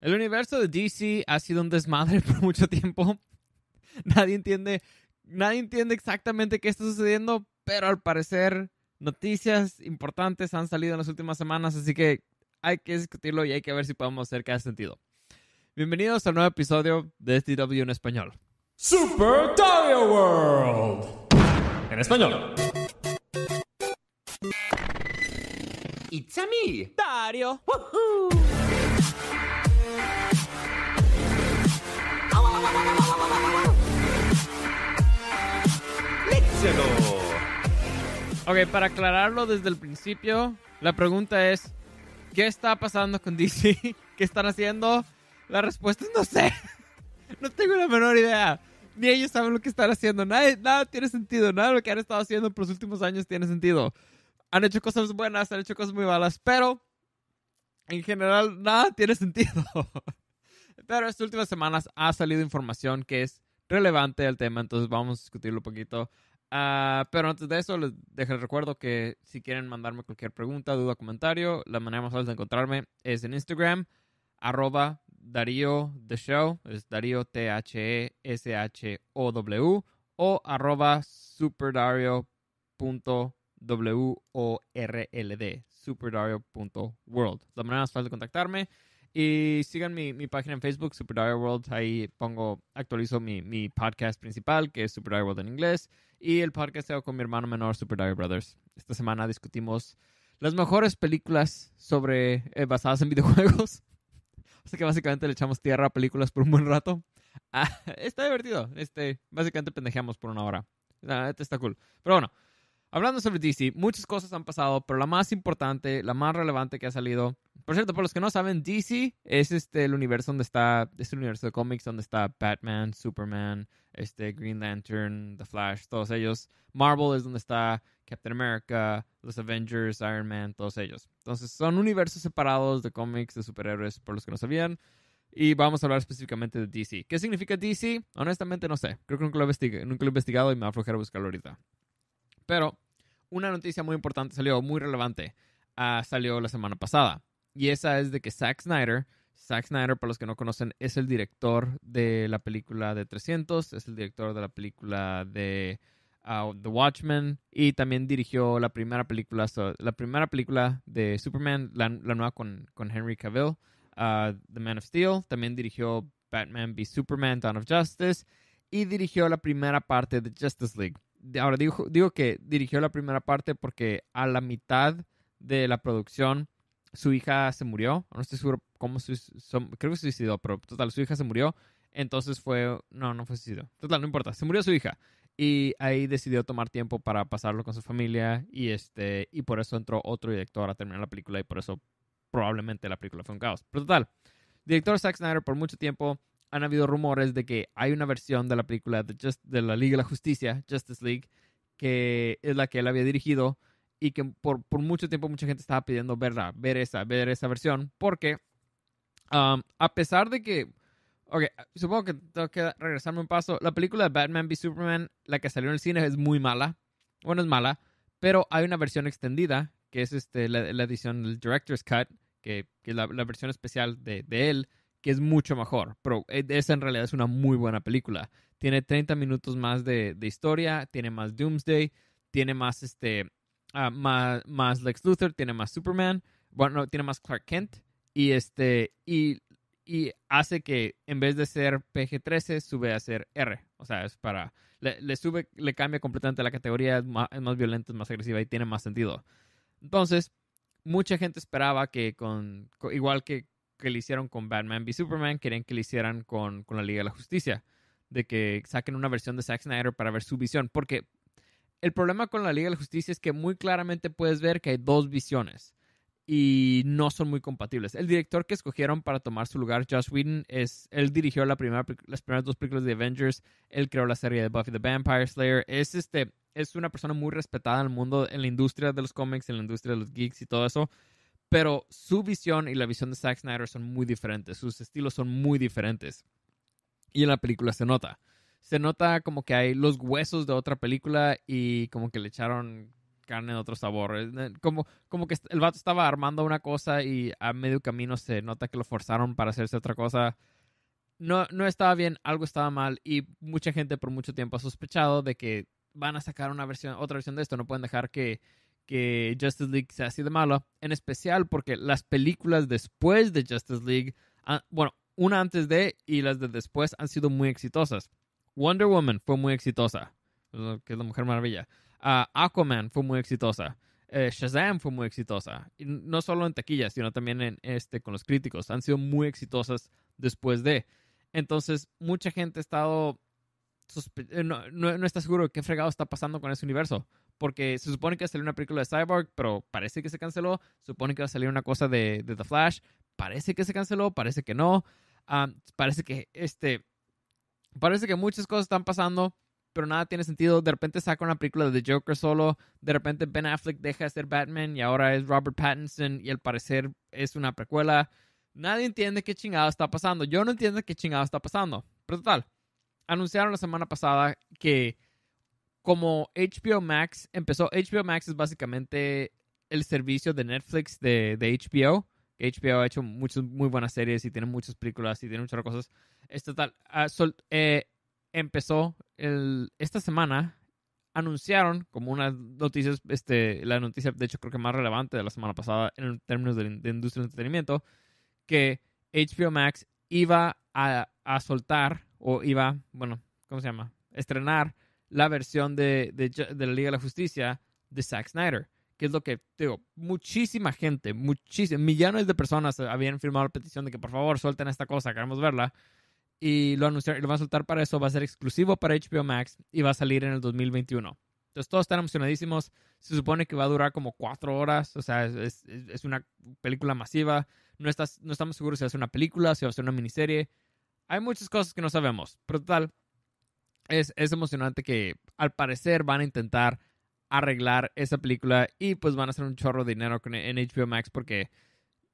El universo de DC ha sido un desmadre por mucho tiempo. Nadie entiende, nadie entiende exactamente qué está sucediendo, pero al parecer noticias importantes han salido en las últimas semanas, así que hay que discutirlo y hay que ver si podemos hacer haya sentido. Bienvenidos al nuevo episodio de SDW en español. Super Dario World en español. It's a me, Dario. ¡Woohoo! Mixelo. Ok, para aclararlo desde el principio, la pregunta es, ¿qué está pasando con DC? ¿Qué están haciendo? La respuesta es no sé. No tengo la menor idea. Ni ellos saben lo que están haciendo. Nada, nada tiene sentido. Nada de lo que han estado haciendo por los últimos años tiene sentido. Han hecho cosas buenas, han hecho cosas muy malas, pero en general nada tiene sentido. Pero estas últimas semanas ha salido información que es relevante al tema, entonces vamos a discutirlo un poquito. Ah, pero antes de eso, les dejo el recuerdo que si quieren mandarme cualquier pregunta, duda, comentario, la manera más fácil de encontrarme es en Instagram, arroba Darío The Show, es Darío T-H-E-S-H-O-W, o arroba superdario.world, superdario.world. La manera más fácil de contactarme. Y sigan mi, página en Facebook, Super Dire World. Ahí pongo, actualizo mi, mi podcast principal, que es Super Dire World en inglés. Y el podcast hago con mi hermano menor, Super Dire Brothers. Esta semana discutimos las mejores películas sobre eh, basadas en videojuegos. Así que básicamente le echamos tierra a películas por un buen rato. Ah, está divertido. Este, básicamente pendejeamos por una hora. está cool. Pero bueno, hablando sobre DC, muchas cosas han pasado, pero la más importante, la más relevante que ha salido por cierto, para los que no saben, DC es este el universo donde está, es universo de cómics donde está Batman, Superman, este Green Lantern, The Flash, todos ellos. Marvel es donde está Captain America, los Avengers, Iron Man, todos ellos. Entonces son universos separados de cómics, de superhéroes, por los que no sabían. Y vamos a hablar específicamente de DC. ¿Qué significa DC? Honestamente no sé. Creo que nunca lo he, investigado y me va a aflojar a buscarlo ahorita. Pero una noticia muy importante salió, muy relevante. Ah, salió la semana pasada. Y esa es de que Zack Snyder, Zack Snyder, para los que no conocen, es el director de la película de 300, es el director de la película de uh, The Watchmen y también dirigió la primera película, la primera película de Superman, la, nueva con, con, Henry Cavill, uh, The Man of Steel, también dirigió Batman v Superman, Dawn of Justice y dirigió la primera parte de Justice League. Ahora digo, digo que dirigió la primera parte porque a la mitad de la producción su hija se murió, no estoy seguro cómo, su, creo que suicidó, pero total, su hija se murió, entonces fue, no, no fue suicidio, total, no importa, se murió su hija y ahí decidió tomar tiempo para pasarlo con su familia y este, y por eso entró otro director a terminar la película y por eso probablemente la película fue un caos, pero total, director Zack Snyder por mucho tiempo han habido rumores de que hay una versión de la película de, de la Liga de la Justicia, Justice League, que es la que él había dirigido, y que por, por, mucho tiempo mucha gente estaba pidiendo verla, ver esa, ver esa versión, porque a pesar de que, ok, supongo que tengo que regresarme un paso, la película de Batman v Superman, la que salió en el cine, es muy mala, bueno, es mala, pero hay una versión extendida, que es este, la, edición del Director's Cut, que, que la, la versión especial de, de él, que es mucho mejor, pero eh, esa en realidad es una muy buena película. Tiene 30 minutos más de, de historia, tiene más Doomsday, tiene más este, Ah, más, Lex Luthor, tiene más Superman, bueno, tiene más Clark Kent y este y, hace que en vez de ser PG-13 sube a ser R, o sea, es para le, sube, le cambia completamente la categoría, es más, es más violenta, es más agresiva y tiene más sentido. Entonces, mucha gente esperaba que con, igual que, que le hicieron con Batman v Superman, querían que le hicieran con, con la Liga de la Justicia de que saquen una versión de Zack Snyder para ver su visión, porque el problema con la Liga de la Justicia es que muy claramente puedes ver que hay dos visiones y no son muy compatibles. El director que escogieron para tomar su lugar, Josh Whedon, es, él dirigió las primeras dos películas de Avengers, él creó la serie de Buffy the Vampire Slayer, es, este, es una persona muy respetada en el mundo, en la industria de los cómics, en la industria de los geeks y todo eso, pero su visión y la visión de Zack Snyder son muy diferentes, sus estilos son muy diferentes y en la película se nota se nota como que hay los huesos de otra película y como que le echaron carne de otro sabor. Eh, como, como que el vato estaba armando una cosa y a medio camino se nota que lo forzaron para hacerse otra cosa. No, no estaba bien, algo estaba mal y mucha gente por mucho tiempo ha sospechado de que van a sacar una versión, otra versión de esto. No pueden dejar que, que Justice League sea así de malo. En especial porque las películas después de Justice League, ah, bueno, una antes de y las de después han sido muy exitosas. Wonder Woman fue muy exitosa, que es la Mujer Maravilla. Ah, Aquaman fue muy exitosa. Eh, Shazam fue muy exitosa. Y no solo en taquillas, sino también en este, con los críticos. Han sido muy exitosas después de. Entonces, mucha gente ha estado. Eh, no, está seguro qué fregado está pasando con ese universo. Porque se supone que va a salir una película de Cyborg, pero parece que se canceló. supone que va a salir una cosa de, The Flash. Parece que se canceló, parece que no. Ah, parece que este, parece que muchas cosas están pasando, pero nada tiene sentido. De repente saca una película de Joker solo, de repente Ben Affleck deja de ser Batman y ahora es Robert Pattinson y al parecer es una precuela. Nadie entiende qué chingado está pasando. Yo no entiendo qué chingado está pasando. Pero total, anunciaron la semana pasada que como HBO Max empezó, HBO Max es básicamente el servicio de Netflix de, de HBO HBO ha hecho muchas muy buenas series y tiene muchas películas y tiene muchas cosas. Esto tal, ah, eh, empezó esta semana, anunciaron como una noticia, este, la noticia de hecho creo que más relevante de la semana pasada en términos de, industria de entretenimiento, que HBO Max iba a, soltar o iba, bueno, ¿cómo se llama? Estrenar la versión de, de la Liga de la Justicia de Zack Snyder que es lo que digo, muchísima gente, muchísimos, millones de personas habían firmado la petición de que por favor suelten esta cosa, queremos verla. Y lo anunciaron, lo van a soltar para eso, va a ser exclusivo para HBO Max y va a salir en el 2021. Entonces todos están emocionadísimos, se supone que va a durar como cuatro horas, o sea, es, es, una película masiva, no, estás, no estamos seguros si va a ser una película, si va a ser una miniserie. Hay muchas cosas que no sabemos, pero total, es, es emocionante que al parecer van a intentar arreglar esa película y pues van a hacer un chorro de dinero en HBO Max porque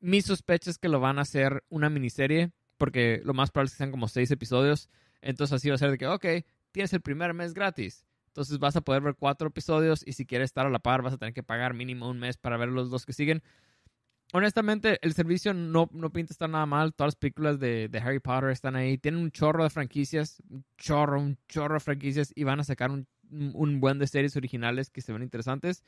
mi sospecha es que lo van a hacer una miniserie porque lo más probable es que sean como seis episodios. Entonces así va a ser de que, ok, tienes el primer mes gratis. Entonces vas a poder ver cuatro episodios y si quieres estar a la par vas a tener que pagar mínimo un mes para ver los dos que siguen. Honestamente, el servicio no, no pinta estar nada mal. Todas las películas de, de Harry Potter están ahí. Tienen un chorro de franquicias, un chorro, un chorro de franquicias y van a sacar un un buen de series originales que se ven interesantes,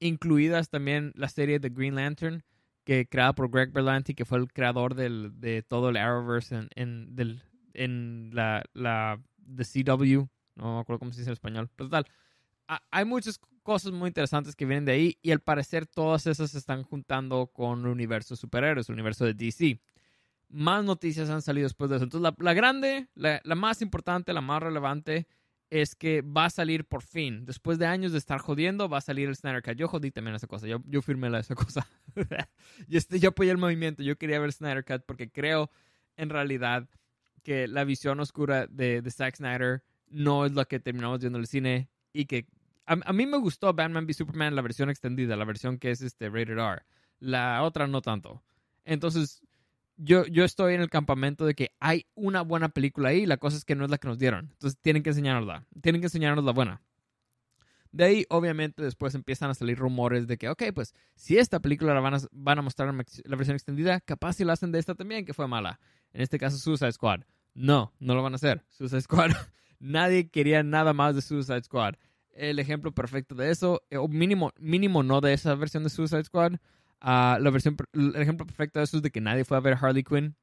incluidas también la serie de Green Lantern, que creada por Greg Berlanti, que fue el creador del, de todo el Arrowverse en, en, del, en la, la de CW, no me acuerdo cómo se dice en español, pero pues tal. hay muchas cosas muy interesantes que vienen de ahí y al parecer todas esas se están juntando con el universo de superhéroes, el universo de DC. Más noticias han salido después de eso. Entonces la, grande, la, la, más importante, la más relevante es que va a salir por fin. Después de años de estar jodiendo, va a salir el Snyder Cut. Yo jodí también esa cosa. Yo, yo firmé la, esa cosa. yo, este, yo apoyé el movimiento. Yo quería ver el Snyder Cut porque creo, en realidad, que la visión oscura de, de Zack Snyder no es la que terminamos viendo en el cine y que a, mí me gustó Batman v Superman la versión extendida, la versión que es este rated R. La otra no tanto. Entonces, yo, estoy en el campamento de que hay una buena película ahí, la cosa es que no es la que nos dieron. Entonces tienen que enseñárnosla, tienen que enseñarnos la buena. De ahí, obviamente, después empiezan a salir rumores de que, ok, pues si esta película la van a, van a mostrar la versión extendida, capaz si la hacen de esta también, que fue mala. En este caso, Suicide Squad. No, no lo van a hacer. Suicide Squad. Nadie quería nada más de Suicide Squad. El ejemplo perfecto de eso, eh, o mínimo, mínimo no de esa versión de Suicide Squad, Ah, la versión, el ejemplo perfecto de eso es de que nadie fue a ver Harley Quinn,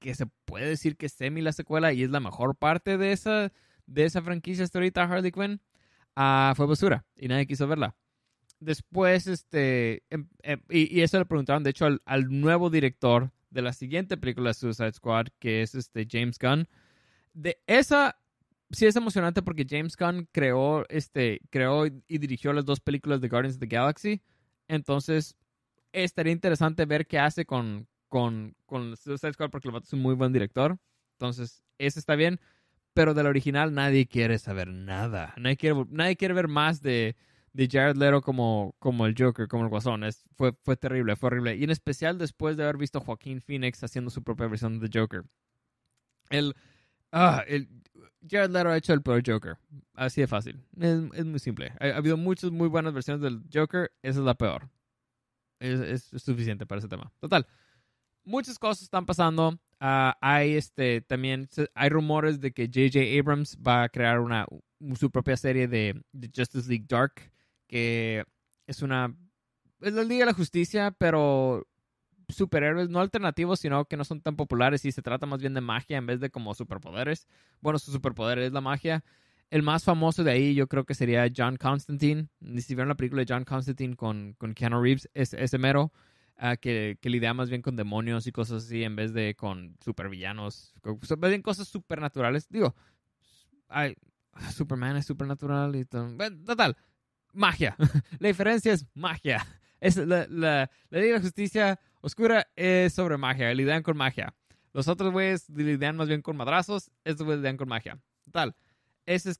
que se puede decir que es semi la secuela y es la mejor parte de esa, de esa franquicia hasta ahorita, Harley Quinn, ah, fue basura y nadie quiso verla. Después, este, em, em, y, eso le preguntaron, de hecho, al, nuevo director de la siguiente película Suicide Squad, que es este James Gunn. De esa, sí es emocionante porque James Gunn creó, este, creó y dirigió las dos películas de Guardians of the Galaxy. Entonces, estaría interesante ver qué hace con, con, con Suicide Squad porque es un muy buen director. Entonces, ese está bien. Pero del original nadie quiere saber nada. Nadie quiere, nadie quiere ver más de, de Jared Leto como, como el Joker, como el Guasón. Es, fue, fue terrible, fue horrible. Y en especial después de haber visto Joaquín Phoenix haciendo su propia versión de Joker. El, ah, el, Jared Leto ha hecho el peor Joker. Así de fácil. Es, muy simple. ha, habido muchas muy buenas versiones del Joker. Esa es la peor es, suficiente para ese tema. Total. Muchas cosas están pasando. Ah, hay este también hay rumores de que J.J. Abrams va a crear una su propia serie de, de, Justice League Dark que es una es la Liga de la Justicia pero superhéroes no alternativos sino que no son tan populares y se trata más bien de magia en vez de como superpoderes bueno su superpoder es la magia el más famoso de ahí yo creo que sería John Constantine. Si vieron la película de John Constantine con, con Keanu Reeves, es, ese mero ah, que, que, lidia más bien con demonios y cosas así en vez de con supervillanos. Más bien cosas supernaturales. Digo, ah, Superman es supernatural y todo. total, magia. la diferencia es magia. Es la, la, ley de la justicia oscura es sobre magia, lidian con magia. Los otros güeyes lidian más bien con madrazos, estos güeyes lidian con magia. Total es,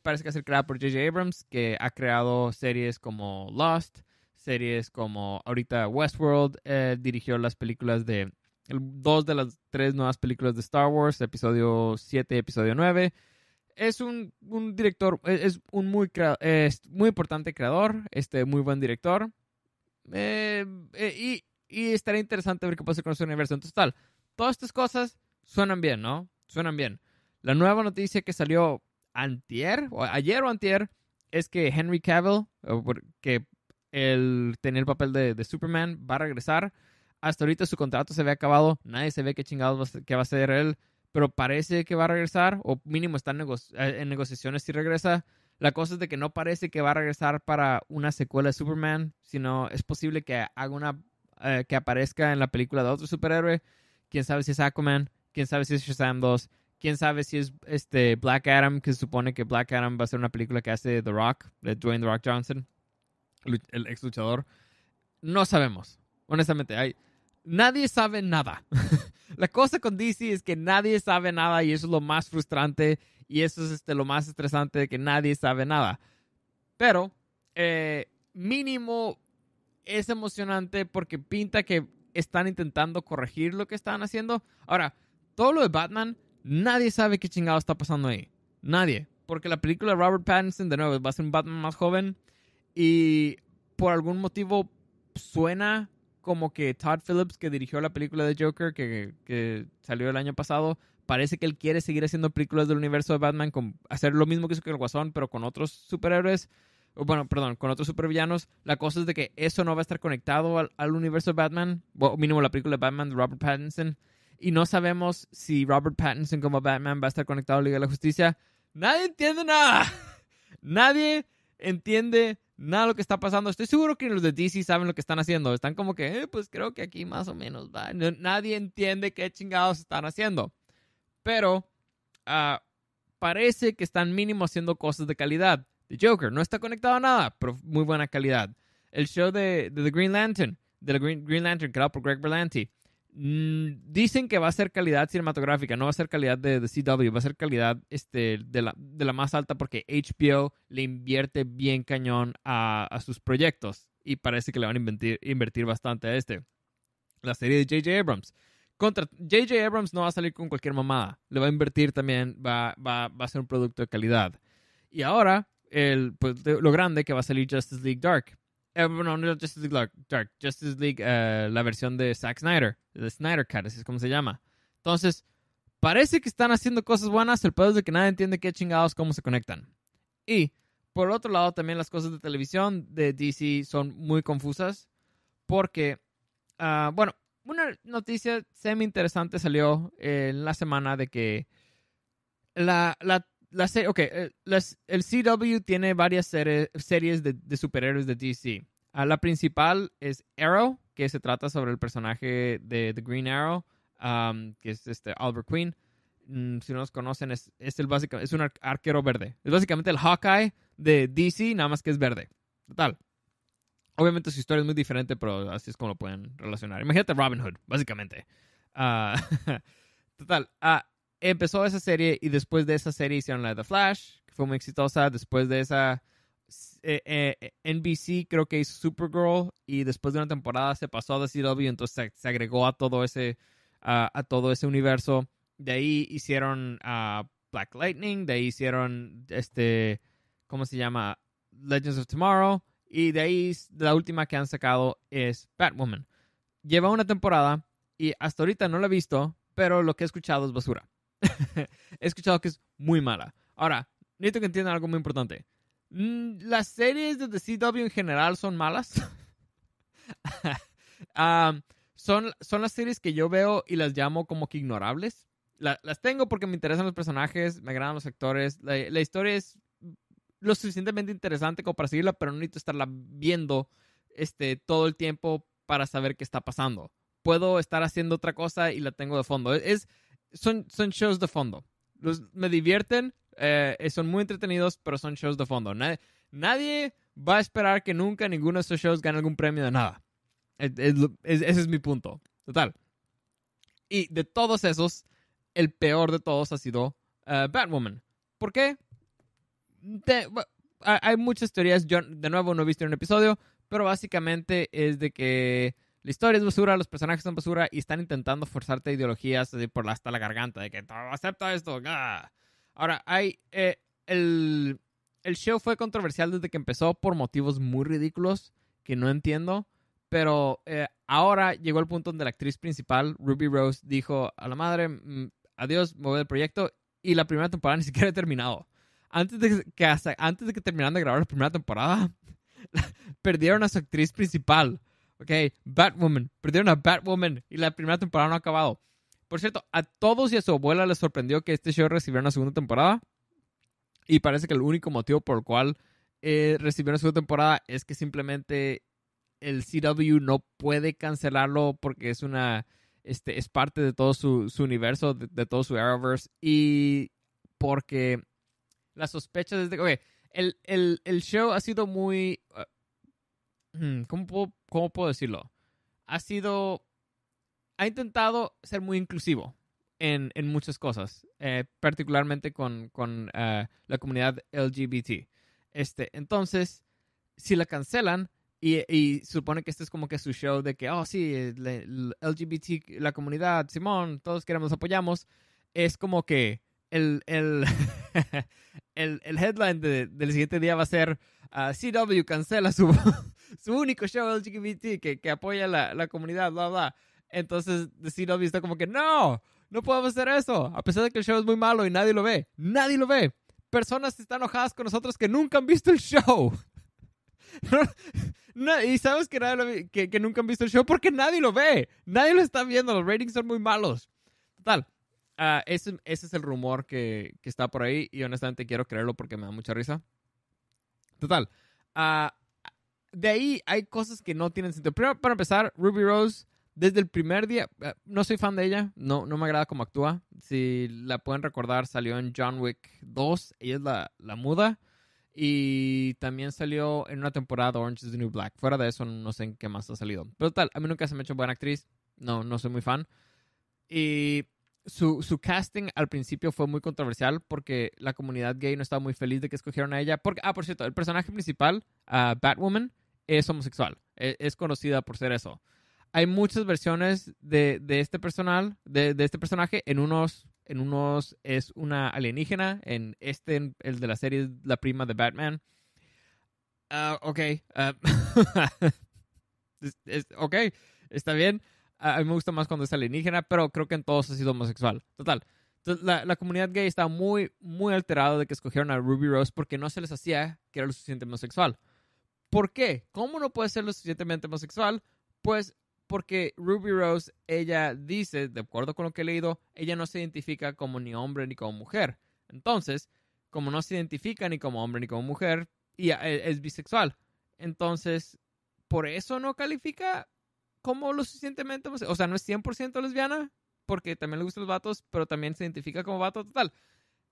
parece que es creado por J.J. Abrams, que ha creado series como Lost, series como ahorita Westworld, eh, dirigió las películas de dos de las tres nuevas películas de Star Wars, episodio 7 y episodio 9. Es un, director, e, es, un muy, es muy importante creador, este muy buen director. Eh, eh, y, y estaría interesante ver qué pasa con su universo. Entonces tal, todas estas cosas suenan bien, ¿no? Suenan bien. La nueva noticia que salió antier, o ayer o antier, es que Henry Cavill, que él tenía el papel de, Superman, va a regresar. Hasta ahorita su contrato se ve acabado, nadie se ve qué chingados va, que va a ser él, pero parece que va a regresar, o mínimo está eh, en, negociaciones si regresa. La cosa es de que no parece que va a regresar para una secuela de Superman, sino es posible que haga una eh, que aparezca en la película de otro superhéroe. Quién sabe si es Aquaman, quién sabe si es Shazam 2, quién sabe si es este Black Adam, que se supone que Black Adam va a ser una película que hace The Rock, de Dwayne The Rock Johnson, el ex luchador. No sabemos. Honestamente, hay, nadie sabe nada. La cosa con DC es que nadie sabe nada y eso es lo más frustrante y eso es este, lo más estresante de que nadie sabe nada. Pero, eh, mínimo, es emocionante porque pinta que están intentando corregir lo que están haciendo. Ahora, todo lo de Batman Nadie sabe qué chingado está pasando ahí. Nadie. Porque la película de Robert Pattinson, de nuevo, va a ser un Batman más joven. Y por algún motivo suena como que Todd Phillips, que dirigió la película de Joker, que, salió el año pasado, parece que él quiere seguir haciendo películas del universo de Batman, con, hacer lo mismo que hizo con el Guasón, pero con otros superhéroes. Bueno, perdón, con otros supervillanos. La cosa es de que eso no va a estar conectado al, universo de Batman. O mínimo la película de Batman de Robert Pattinson y no sabemos si Robert Pattinson como Batman va a estar conectado a Liga de la Justicia. Nadie entiende nada. Nadie entiende nada de lo que está pasando. Estoy seguro que los de DC saben lo que están haciendo. Están como que, eh, pues creo que aquí más o menos va. nadie entiende qué chingados están haciendo. Pero ah, parece que están mínimo haciendo cosas de calidad. The Joker no está conectado a nada, pero muy buena calidad. El show de, The Green Lantern, de The Green, Green Lantern, creado por Greg Berlanti Mm, dicen que va a ser calidad cinematográfica, no va a ser calidad de, CW, va a ser calidad este, de, la, de, la, más alta porque HBO le invierte bien cañón a, sus proyectos y parece que le van a invertir invertir bastante a este. La serie de J.J. Abrams. Contra J.J. Abrams no va a salir con cualquier mamada, le va a invertir también, va, a ser un producto de calidad. Y ahora, el, pues, lo grande que va a salir Justice League Dark eh, bueno, no, no Justice League Dark, Justice League, eh, la versión de Zack Snyder, de Snyder Cut, así es como se llama. Entonces, parece que están haciendo cosas buenas, el pedo es de que nadie entiende qué chingados, cómo se conectan. Y, por otro lado, también las cosas de televisión de DC son muy confusas, porque, ah, bueno, una noticia semi interesante salió eh, en la semana de que la, la la ok, eh, el CW tiene varias series de, superhéroes de DC. Ah, la principal es Arrow, que se trata sobre el personaje de The Green Arrow, que es este Albert Queen. Mm, si no los conocen, es, el es un arquero verde. Es básicamente el Hawkeye de DC, nada más que es verde. Total. Obviamente su historia es muy diferente, pero así es como lo pueden relacionar. Imagínate Robin Hood, básicamente. Ah, total. Ah, empezó esa serie y después de esa serie hicieron la de The Flash, que fue muy exitosa. Después de esa, eh, eh, NBC creo que hizo Supergirl y después de una temporada se pasó a DCW, entonces se, agregó a todo ese, a todo ese universo. De ahí hicieron ah, Black Lightning, de ahí hicieron este, ¿cómo se llama? Legends of Tomorrow. Y de ahí la última que han sacado es Batwoman. Lleva una temporada y hasta ahorita no la he visto, pero lo que he escuchado es basura. he escuchado que es muy mala. Ahora, necesito que entiendan algo muy importante. Mm, las series de The CW en general son malas. Ah, son, son las series que yo veo y las llamo como que ignorables. las tengo porque me interesan los personajes, me agradan los actores. La, historia es lo suficientemente interesante como para seguirla, pero no necesito estarla viendo este, todo el tiempo para saber qué está pasando. Puedo estar haciendo otra cosa y la tengo de fondo. Es, son, shows de fondo. Los, me divierten, eh, eh, son muy entretenidos, pero son shows de fondo. Nadie, va a esperar que nunca ninguno de esos shows gane algún premio de nada. ese es mi punto. Total. Y de todos esos, el peor de todos ha sido eh, Batwoman. ¿Por qué? hay muchas teorías. Yo, de nuevo, no he visto un episodio, pero básicamente es de que la historia es basura, los personajes son basura y están intentando forzarte ideologías por hasta la garganta de que acepta esto. Ahora, hay. Eh, el, el show fue controversial desde que empezó por motivos muy ridículos que no entiendo. Pero eh, ahora llegó el punto donde la actriz principal, Ruby Rose, dijo a la madre, mm, adiós, me el proyecto. Y la primera temporada ni siquiera ha terminado. Antes de que, hasta, antes de que terminaran de grabar la primera temporada, perdieron a su actriz principal. Ok, Batwoman. Perdieron a Batwoman y la primera temporada no ha acabado. Por cierto, a todos y a su abuela les sorprendió que este show recibiera una segunda temporada. Y parece que el único motivo por el cual eh, recibieron segunda temporada es que simplemente el CW no puede cancelarlo porque es una. Este, es parte de todo su, universo, de, todo su Arrowverse. Y porque la sospecha desde. Ok, el, el, el show ha sido muy. ¿cómo puedo, cómo puedo decirlo? Ha sido, ha intentado ser muy inclusivo en, en muchas cosas, eh, particularmente con, con eh, la comunidad LGBT. Este, entonces, si la cancelan, y, y, supone que este es como que su show de que, oh, sí, eh, LGBT, la comunidad, Simón, todos queremos, apoyamos. Es como que el, el, el, el headline del siguiente día va a ser CW cancela su, su único show LGBT que, apoya la, la comunidad, bla, bla. Entonces CW está como que, no, no podemos hacer eso. A pesar de que el show es muy malo y nadie lo ve, nadie lo ve. Personas están enojadas con nosotros que nunca han visto el show. No, y sabes que, nadie lo que, nunca han visto el show porque nadie lo ve. Nadie lo está viendo. Los ratings son muy malos. Total. Ah, ese, es el rumor que, que está por ahí y honestamente quiero creerlo porque me da mucha risa. Total. Ah, de ahí hay cosas que no tienen sentido. Primero, para empezar, Ruby Rose, desde el primer día, eh, no soy fan de ella, no, no me agrada cómo actúa. Si la pueden recordar, salió en John Wick 2, ella es la, muda. Y también salió en una temporada de Orange is the New Black. Fuera de eso, no sé en qué más ha salido. Pero tal, a mí nunca se me ha hecho buena actriz. No, no soy muy fan. Y su, casting al principio fue muy controversial porque la comunidad gay no estaba muy feliz de que escogieran a ella. Porque, ah, por cierto, el personaje principal, ah, Batwoman, es homosexual. E, es, conocida por ser eso. Hay muchas versiones de, este personal, de, este personaje. En unos, en unos es una alienígena. En este, el de la serie, la prima de Batman. ah ok. Ah, ok, está bien. A, mí me gusta más cuando es alienígena, pero creo que en todos ha sido homosexual. Total. Entonces, la, comunidad gay está muy, muy alterada de que escogieron a Ruby Rose porque no se les hacía que era lo suficientemente homosexual. ¿Por qué? ¿Cómo no puede ser lo suficientemente homosexual? Pues porque Ruby Rose, ella dice, de acuerdo con lo que he leído, ella no se identifica como ni hombre ni como mujer. Entonces, como no se identifica ni como hombre ni como mujer, y e, es bisexual. Entonces, por eso no califica como lo suficientemente, pues, o sea, no es 100% lesbiana, porque también le gustan los vatos, pero también se identifica como vato total.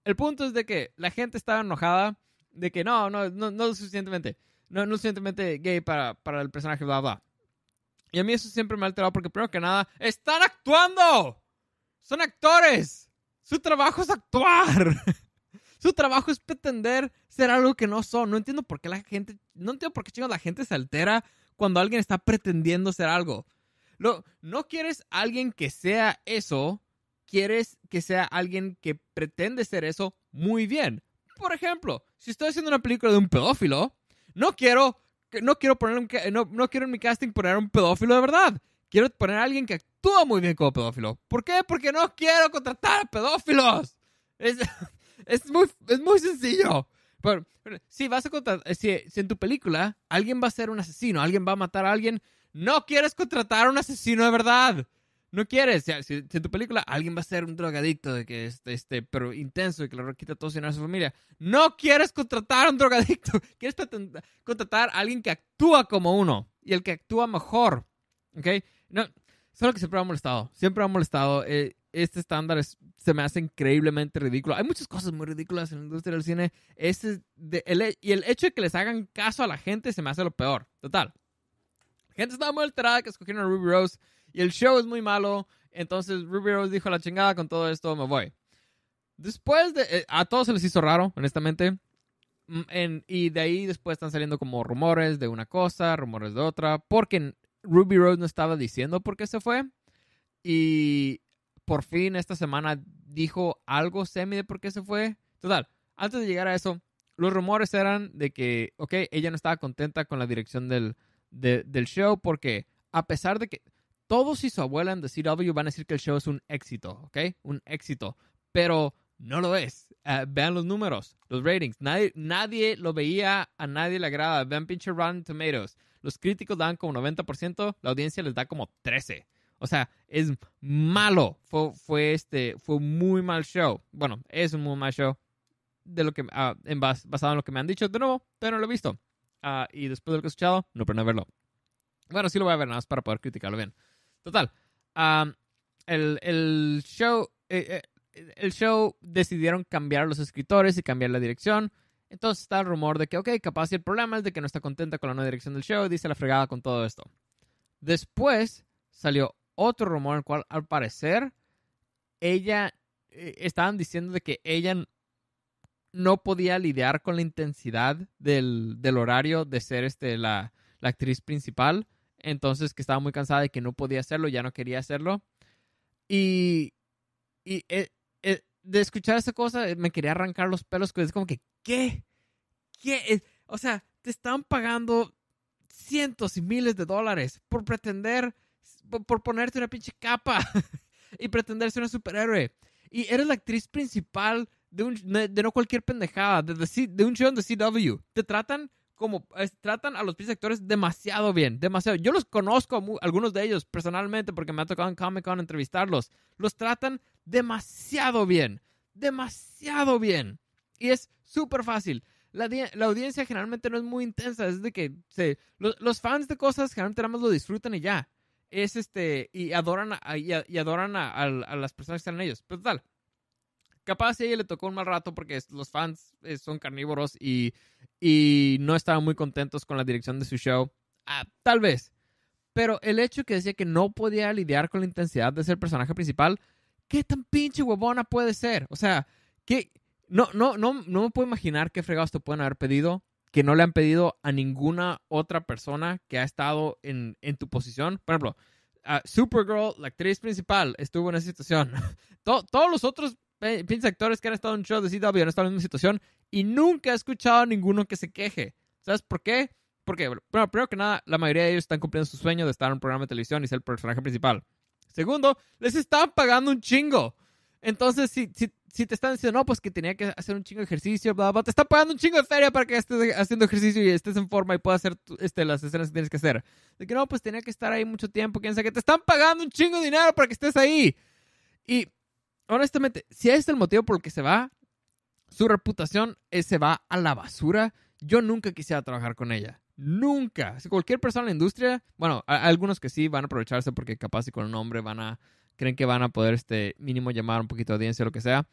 El punto es de que la gente está enojada de que no, no, no, lo suficientemente, no, lo suficientemente gay para, para el personaje, bla, bla. Y a mí eso siempre me ha alterado porque primero que nada, están actuando. Son actores. Su trabajo es actuar. Su trabajo es pretender ser algo que no son. No entiendo por qué la gente, no entiendo por qué chingados la gente se altera cuando alguien está pretendiendo ser algo. No, no quieres alguien que sea eso, quieres que sea alguien que pretende ser eso muy bien. Por ejemplo, si estoy haciendo una película de un pedófilo, no quiero, no quiero poner un, no, no quiero en mi casting poner a un pedófilo de verdad. Quiero poner a alguien que actúa muy bien como pedófilo. ¿Por qué? Porque no quiero contratar a pedófilos. Es, es, muy, es muy sencillo si vas a contratar, eh, si, en tu película alguien va a ser un asesino, alguien va a matar a alguien, no quieres contratar a un asesino de verdad. No quieres. Si, en tu película alguien va a ser un drogadicto, de que este, este pero intenso y que le quita todo dinero a su familia, no quieres contratar a un drogadicto. Quieres contratar a alguien que actúa como uno y el que actúa mejor. ¿Ok? No, que siempre me ha molestado. Siempre me ha molestado. Eh, este estándar es, se me hace increíblemente ridículo. Hay muchas cosas muy ridículas en la industria del cine. Este de, y el hecho de que les hagan caso a la gente se me hace lo peor. Total. La gente estaba muy alterada que escogieron a Ruby Rose y el show es muy malo. Entonces Ruby Rose dijo la chingada con todo esto, me voy. Después de... Eh, a todos se les hizo raro, honestamente. Mm, y de ahí después están saliendo como rumores de una cosa, rumores de otra, porque Ruby Rose no estaba diciendo por qué se fue. Y por fin esta semana dijo algo semi de por qué se fue. Total, antes de llegar a eso, los rumores eran de que, ok, ella no estaba contenta con la dirección del, del show porque a pesar de que todos y su abuela en CW van a decir que el show es un éxito, ¿ok? Un éxito, pero no lo es. Eh, vean los números, los ratings. Nadie, nadie lo veía, a nadie le agrada. Vean pinche Rotten Tomatoes. Los críticos dan como 90%, la audiencia les da como 13%. O sea, es malo. Fue, un este, fue muy mal show. Bueno, es un muy mal show. De lo que, ah, basado en lo que me han dicho. De nuevo, todavía no lo he visto. Ah, y después de lo que he escuchado, no puedo verlo. Bueno, sí lo voy a ver nada más para poder criticarlo bien. Total. el, show. Eh, eh, el show decidieron cambiar los escritores y cambiar la dirección. Entonces está el rumor de que, ok, capaz si el problema es de que no está contenta con la nueva dirección del show, dice la fregada con todo esto. Después salió otro rumor, el cual al parecer ella e, estaban diciendo de que ella no podía lidiar con la intensidad del, horario de ser este, la, actriz principal. Entonces que estaba muy cansada de que no podía hacerlo, ya no quería hacerlo. Y, e, e, de escuchar esa cosa eh, me quería arrancar los pelos, que es como que, ¿qué? ¿Qué? O sea, te están pagando cientos y miles de dólares por pretender por, ponerte una pinche capa y pretender ser una superhéroe. Y eres la actriz principal de, un, de no cualquier pendejada, de, de, un show de CW. Te tratan como, tratan a los pinches actores demasiado bien, demasiado. Yo los conozco, algunos de ellos personalmente, porque me ha tocado en Comic Con entrevistarlos. Los tratan demasiado bien, demasiado bien. Y es súper fácil. La, la, audiencia generalmente no es muy intensa, es de que se, los, los fans de cosas generalmente nada más lo disfrutan y ya es este, y adoran, a, y adoran a, las personas que están en ellos. Pero pues, tal, capaz a ella le tocó un mal rato porque los fans eh, son carnívoros y, no estaban muy contentos con la dirección de su show. Ah, tal vez. Pero el hecho que decía que no podía lidiar con la intensidad de ser personaje principal, ¿qué tan pinche huevona puede ser? O sea, que no, no, no, no me puedo imaginar qué fregados te pueden haber pedido que no le han pedido a ninguna otra persona que ha estado en, tu posición. Por ejemplo, Supergirl, la actriz principal, estuvo en esa situación. todos los otros eh, pinches actores que han estado en shows de CW han estado en una situación y nunca he escuchado a ninguno que se queje. ¿Sabes por qué? Porque, primero que nada, la mayoría de ellos están cumpliendo su sueño de estar en un programa de televisión y ser el personaje principal. Segundo, les están pagando un chingo. Entonces, si, si, si te están diciendo, no, pues que tenía que hacer un chingo de ejercicio, bla, bla, te están pagando un chingo de feria para que estés haciendo ejercicio y estés en forma y puedas hacer este, las escenas que tienes que hacer. De que no, pues tenía que estar ahí mucho tiempo, quién sabe que te están pagando un chingo de dinero para que estés ahí. Y honestamente, si es el motivo por el que se va, su reputación eh, se va a la basura. Yo nunca quisiera trabajar con ella. Nunca. Si cualquier persona en la industria, bueno, algunos que sí van a aprovecharse porque capaz y con un nombre van a, creen que van a poder este mínimo llamar un poquito de audiencia o lo que sea.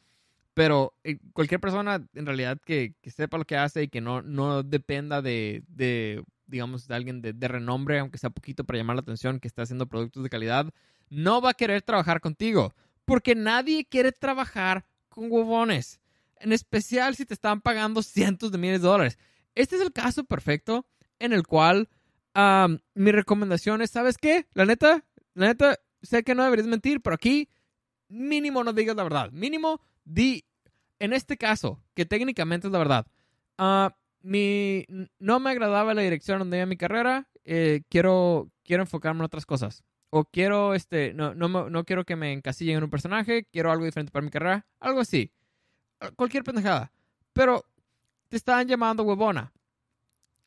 Pero eh, cualquier persona en realidad que, sepa lo que hace y que no, no dependa de, de digamos, de alguien de, de, renombre, aunque sea poquito para llamar la atención, que está haciendo productos de calidad, no va a querer trabajar contigo. Porque nadie quiere trabajar con huevones. En especial si te están pagando cientos de miles de dólares. Este es el caso perfecto en el cual mi recomendación es, ¿sabes qué? La neta, la neta, sé que no deberías mentir, pero aquí mínimo no digas la verdad. Mínimo Di, en este caso, que técnicamente es la verdad, ah, mi, no me agradaba la dirección donde iba mi carrera, eh, quiero, quiero enfocarme en otras cosas. O quiero, este, no, no, no quiero que me encasillen en un personaje, quiero algo diferente para mi carrera, algo así. Ah, cualquier pendejada. Pero te estaban llamando huevona.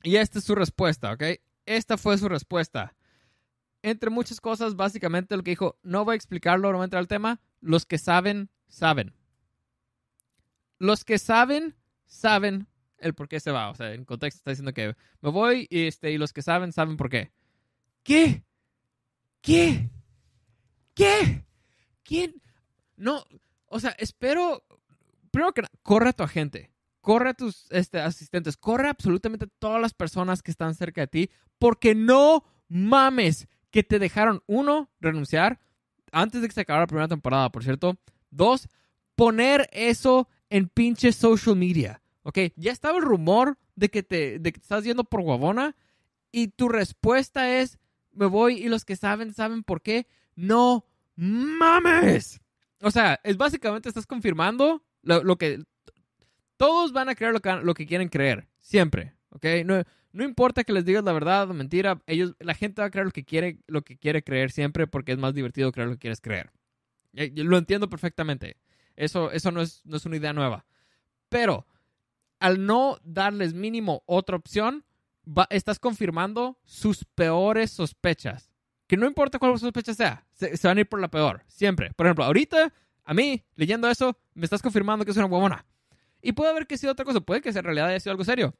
Y esta es su respuesta, ¿ok? Esta fue su respuesta. Entre muchas cosas, básicamente lo que dijo, no voy a explicarlo, no voy a entrar al tema. Los que saben, saben los que saben, saben el por qué se va. O sea, en contexto está diciendo que me voy y, este, y los que saben, saben por qué. ¿Qué? ¿Qué? ¿Qué? ¿Quién? No, o sea, espero, primero que nada, corre a tu agente, corre a tus este, asistentes, corre a absolutamente todas las personas que están cerca de ti, porque no mames que te dejaron, uno, renunciar antes de que se acabara la primera temporada, por cierto. Dos, poner eso en pinche social media, ¿ok? Ya estaba el rumor de que te, estás yendo por guabona y tu respuesta es, me voy y los que saben, saben por qué. No mames. O sea, es básicamente estás confirmando lo, que... Todos van a creer lo que, quieren creer, siempre, ¿ok? No, importa que les digas la verdad o mentira, ellos, la gente va a creer lo que quiere, lo que quiere creer siempre porque es más divertido creer lo que quieres creer. Lo entiendo perfectamente. Eso, no, es, una idea nueva. Pero al no darles mínimo otra opción, estás confirmando sus peores sospechas. Que no importa cuál sospecha sea, se, van a ir por la peor, siempre. Por ejemplo, ahorita, a mí, leyendo eso, me estás confirmando que es una huevona. Y puede haber que sea otra cosa, puede que en realidad haya sido algo serio.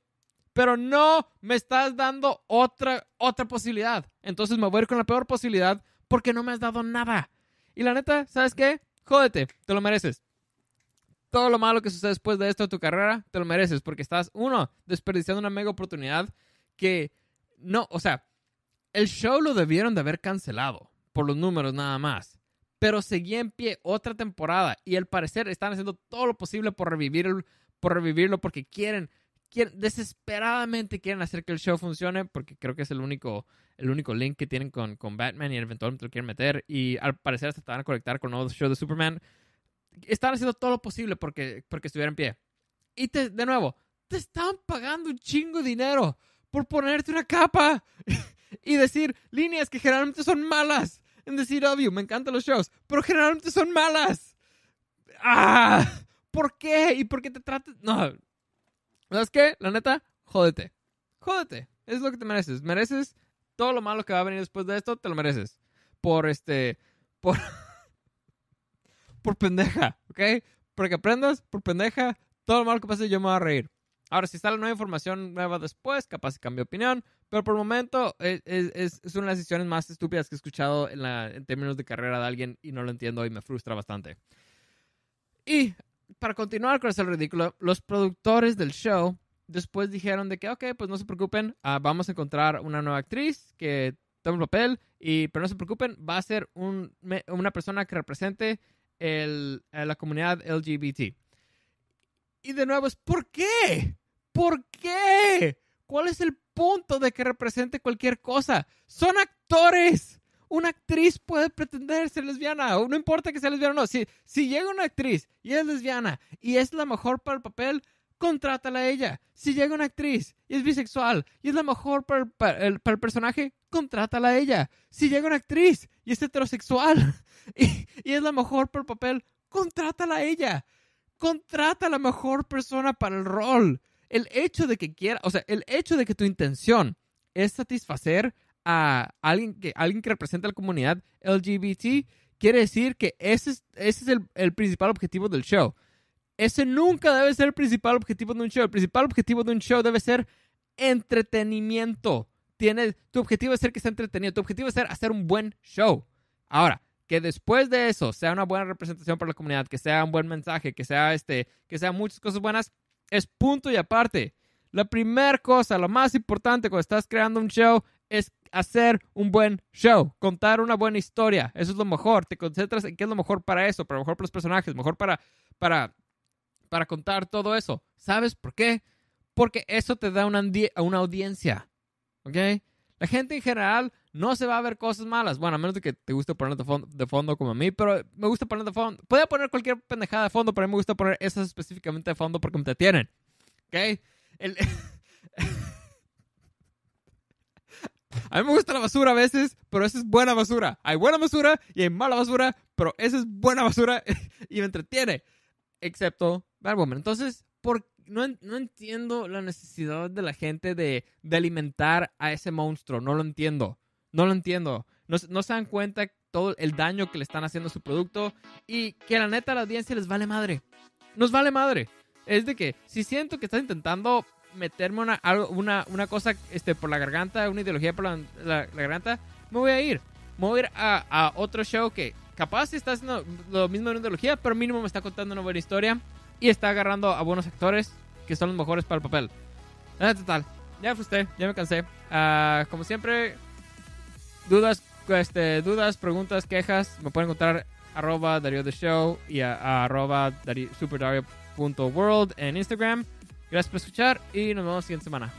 Pero no me estás dando otra, otra posibilidad. Entonces me voy a ir con la peor posibilidad porque no me has dado nada. Y la neta, ¿sabes qué? Jódete, te lo mereces todo lo malo que sucede después de esto en tu carrera, te lo mereces porque estás, uno, desperdiciando una mega oportunidad que no, o sea, el show lo debieron de haber cancelado por los números nada más, pero seguía en pie otra temporada y al parecer están haciendo todo lo posible por, revivir por revivirlo porque quieren, desesperadamente quieren hacer que el show funcione porque creo que es el único, el único link que tienen con, Batman y eventualmente lo quieren meter y al parecer hasta estaban a conectar con otro show de Superman estaban haciendo todo lo posible porque, porque estuviera en pie. Y de nuevo, te están pagando un chingo de dinero por ponerte una capa y decir líneas que generalmente son malas en decir obvio, me encantan los shows, pero generalmente son malas. ¡Ah! ¿Por qué? ¿Y por qué te tratas? No. ¿Sabes qué? La neta, jódete. Jódete. Es lo que te mereces. Mereces todo lo malo que va a venir después de esto, te lo mereces. Por este. Por. por pendeja, ¿ok? Porque aprendas por pendeja, todo lo malo que pase yo me voy a reír. Ahora, si está la nueva información nueva después, capaz cambio de opinión, pero por el momento eh, es, una de las decisiones más estúpidas que he escuchado en, términos de carrera de alguien y no lo entiendo y me frustra bastante. Y para continuar con ese ridículo, los productores del show después dijeron de que, ok, pues no se preocupen, ah, vamos a encontrar una nueva actriz que tome el papel, y, pero no se preocupen, va a ser una persona que represente la comunidad LGBT. Y de nuevo es, ¿por qué? ¿Por qué? ¿Cuál es el punto de que represente cualquier cosa? Son actores. Una actriz puede pretender ser lesbiana, o no importa que sea lesbiana o no. Si, si llega una actriz y es lesbiana y es la mejor para el papel, contrátala a ella. Si llega una actriz y es bisexual y es la mejor para el, para el, para el personaje, contrátala a ella. Si llega una actriz y es heterosexual y, es la mejor por el papel, contrátala a ella. Contrata a la mejor persona para el rol. El hecho de que quiera, o sea, el hecho de que tu intención es satisfacer a alguien que, alguien que representa a la comunidad LGBT, quiere decir que ese es, ese es el, el principal objetivo del show. Ese nunca debe ser el principal objetivo de un show. El principal objetivo de un show debe ser entretenimiento tu objetivo es ser que sea entretenido, tu objetivo es ser hacer un buen show. Ahora, que después de eso sea una buena representación para la comunidad, que sea un buen mensaje, que sea este, que sea muchas cosas buenas, es punto y aparte. La primera cosa, lo más importante cuando estás creando un show es hacer un buen show, contar una buena historia. Eso es lo mejor. Te concentras en qué es lo mejor para eso, para mejor los personajes, mejor para, para, para contar todo eso. ¿Sabes por qué? Porque eso te da una audiencia. ¿ok? La gente en general no se va a ver cosas malas. Bueno, a menos de que te guste poner de fondo, como a mí, pero me gusta poner de fondo. Puedo poner cualquier pendejada de fondo, pero a mí me gusta poner esas específicamente de fondo porque me detienen. ¿Ok? a mí me gusta la basura a veces, pero esa es buena basura. Hay buena basura y hay mala basura, pero esa es buena basura y me entretiene. Excepto Bad Woman. Entonces, ¿por qué? no, entiendo la necesidad de la gente de, alimentar a ese monstruo. No lo entiendo. No lo entiendo. No, se dan cuenta todo el daño que le están haciendo a su producto y que la neta a la audiencia les vale madre. Nos vale madre. Es de que si siento que estás intentando meterme una, cosa este, por la garganta, una ideología por la, garganta, me voy a ir. Me voy a ir a, otro show que capaz está haciendo lo mismo en una ideología, pero mínimo me está contando una buena historia y está agarrando a buenos actores que son los mejores para el papel. Nada ah, total, ya frustré, ya me cansé. Ah, como siempre, dudas, este, dudas, preguntas, quejas, me pueden encontrar arroba Dario The Show y arroba superdario.world en Instagram. Gracias por escuchar y nos vemos la siguiente semana.